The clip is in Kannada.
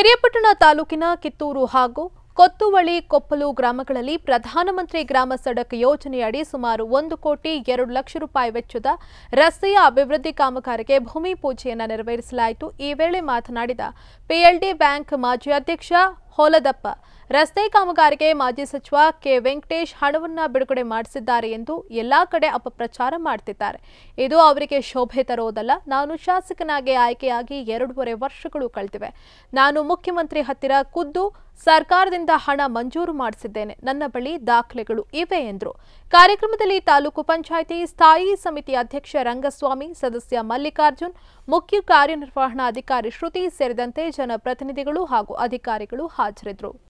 ಪಿರಿಯಪಟ್ಟಣ ತಾಲೂಕಿನ ಕಿತ್ತೂರು ಹಾಗೂ ಕೊತ್ತುವಳಿ ಕೊಪ್ಪಲು ಗ್ರಾಮಗಳಲ್ಲಿ ಪ್ರಧಾನಮಂತ್ರಿ ಗ್ರಾಮ ಸಡಕ್ ಯೋಜನೆಯಡಿ ಸುಮಾರು ಒಂದು ಕೋಟಿ ಎರಡು ಲಕ್ಷ ರೂಪಾಯಿ ವೆಚ್ಚದ ರಸ್ತೆಯ ಅಭಿವೃದ್ಧಿ ಕಾಮಗಾರಿಗೆ ಭೂಮಿ ಪೂಜೆಯನ್ನು ನೆರವೇರಿಸಲಾಯಿತು ಈ ವೇಳೆ ಮಾತನಾಡಿದ ಪಿಎಲ್ಡಿ ಬ್ಯಾಂಕ್ ಮಾಜಿ ಅಧ್ಯಕ್ಷ ಹೊಲದಪ್ಪ ರಸ್ತೆ ಕಾಮಗಾರಿಗೆ ಮಾಜಿ ಸಚಿವ ಕೆ ವೆಂಕಟೇಶ್ ಹಣವನ್ನು ಬಿಡುಗಡೆ ಮಾಡಿಸಿದ್ದಾರೆ ಎಂದು ಎಲ್ಲಾ ಕಡೆ ಅಪಪ್ರಚಾರ ಮಾಡ್ತಿದ್ದಾರೆ ಇದು ಅವರಿಗೆ ಶೋಭೆ ತರುವುದಲ್ಲ ನಾನು ಶಾಸಕನಾಗಿ ಆಯ್ಕೆಯಾಗಿ ಎರಡೂವರೆ ವರ್ಷಗಳು ಕಳೆದಿವೆ ನಾನು ಮುಖ್ಯಮಂತ್ರಿ ಹತ್ತಿರ ಖುದ್ದು ಸರ್ಕಾರದಿಂದ ಹಣ ಮಂಜೂರು ಮಾಡಿಸಿದ್ದೇನೆ ನನ್ನ ಬಳಿ ದಾಖಲೆಗಳು ಇವೆ ಎಂದರು ಕಾರ್ಯಕ್ರಮದಲ್ಲಿ ತಾಲೂಕು ಪಂಚಾಯಿತಿ ಸ್ಥಾಯಿ ಸಮಿತಿ ಅಧ್ಯಕ್ಷ ರಂಗಸ್ವಾಮಿ ಸದಸ್ಯ ಮಲ್ಲಿಕಾರ್ಜುನ್ ಮುಖ್ಯ ಕಾರ್ಯನಿರ್ವಹಣಾಧಿಕಾರಿ ಶ್ರುತಿ ಸೇರಿದಂತೆ ಜನಪ್ರತಿನಿಧಿಗಳು ಹಾಗೂ ಅಧಿಕಾರಿಗಳು हाजर